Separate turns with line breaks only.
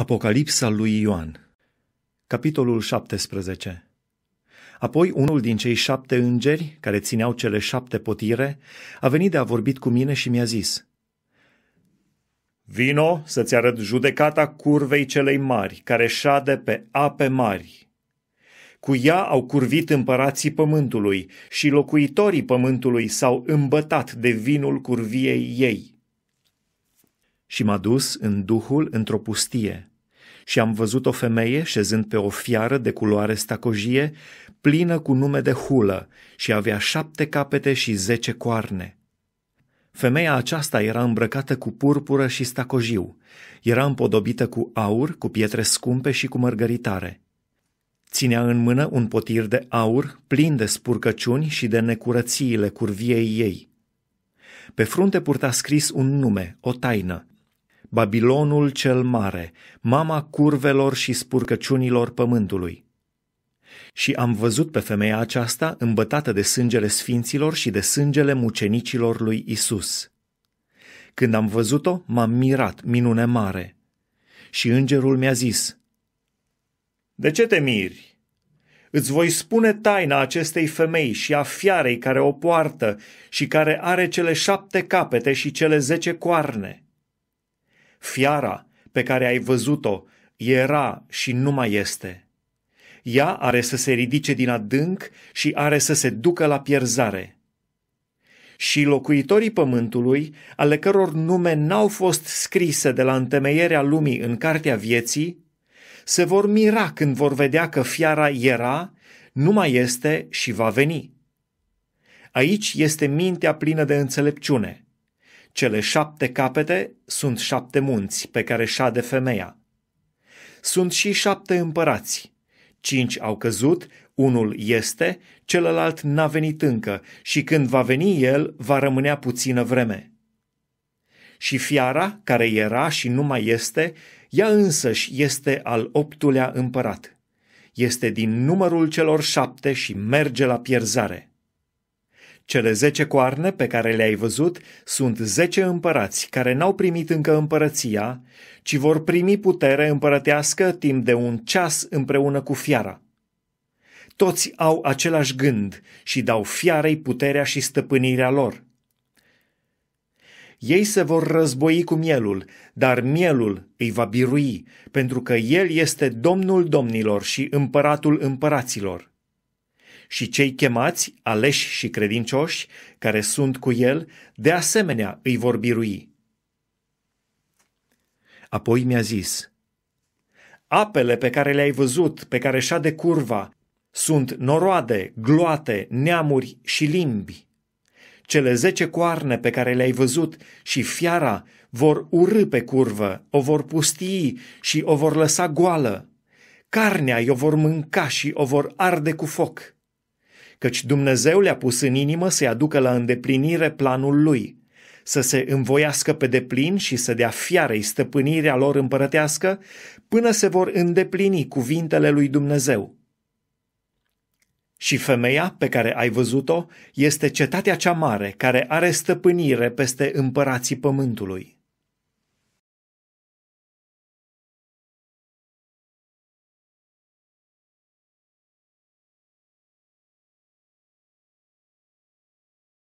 Apocalipsa lui Ioan Capitolul 17 Apoi unul din cei șapte îngeri, care țineau cele șapte potire, a venit de a vorbit cu mine și mi-a zis, Vino să-ți arăt judecata curvei celei mari, care șade pe ape mari. Cu ea au curvit împărații pământului și locuitorii pământului s-au îmbătat de vinul curviei ei. Și m-a dus în duhul într-o pustie, și am văzut o femeie șezând pe o fiară de culoare stacojie, plină cu nume de hulă și avea șapte capete și zece coarne. Femeia aceasta era îmbrăcată cu purpură și stacojiu, era împodobită cu aur, cu pietre scumpe și cu mărgăritare. Ținea în mână un potir de aur plin de spurcăciuni și de necurățiile curviei ei. Pe frunte purta scris un nume, o taină, Babilonul cel mare, mama curvelor și spurcăciunilor pământului. Și am văzut pe femeia aceasta îmbătată de sângele sfinților și de sângele mucenicilor lui Isus. Când am văzut-o, m-am mirat, minune mare. Și îngerul mi-a zis, De ce te miri? Îți voi spune taina acestei femei și a fiarei care o poartă și care are cele șapte capete și cele zece coarne.” Fiara pe care ai văzut-o era și nu mai este. Ea are să se ridice din adânc și are să se ducă la pierzare. Și locuitorii pământului, ale căror nume n-au fost scrise de la întemeierea lumii în cartea vieții, se vor mira când vor vedea că fiara era, nu mai este și va veni. Aici este mintea plină de înțelepciune. Cele șapte capete sunt șapte munți pe care șade femeia. Sunt și șapte împărați. Cinci au căzut, unul este, celălalt n-a venit încă și când va veni el, va rămânea puțină vreme. Și fiara, care era și nu mai este, ea însăși este al optulea împărat. Este din numărul celor șapte și merge la pierzare. Cele zece coarne pe care le-ai văzut sunt zece împărați care n-au primit încă împărăția, ci vor primi putere împărătească timp de un ceas împreună cu fiara. Toți au același gând și dau fiarei puterea și stăpânirea lor. Ei se vor război cu mielul, dar mielul îi va birui, pentru că el este domnul domnilor și împăratul împăraților și cei chemați, aleși și credincioși, care sunt cu el, de asemenea îi vor birui. Apoi mi-a zis, Apele pe care le-ai văzut, pe care șade curva, sunt noroade, gloate, neamuri și limbi. Cele zece coarne pe care le-ai văzut și fiara vor urâ pe curvă, o vor pustii și o vor lăsa goală. Carnea i-o vor mânca și o vor arde cu foc căci Dumnezeu le-a pus în inimă să-i aducă la îndeplinire planul lui, să se învoiască pe deplin și să dea fiarei stăpânirea lor împărătească, până se vor îndeplini cuvintele lui Dumnezeu. Și femeia pe care ai văzut-o este cetatea cea mare care are stăpânire peste împărații pământului.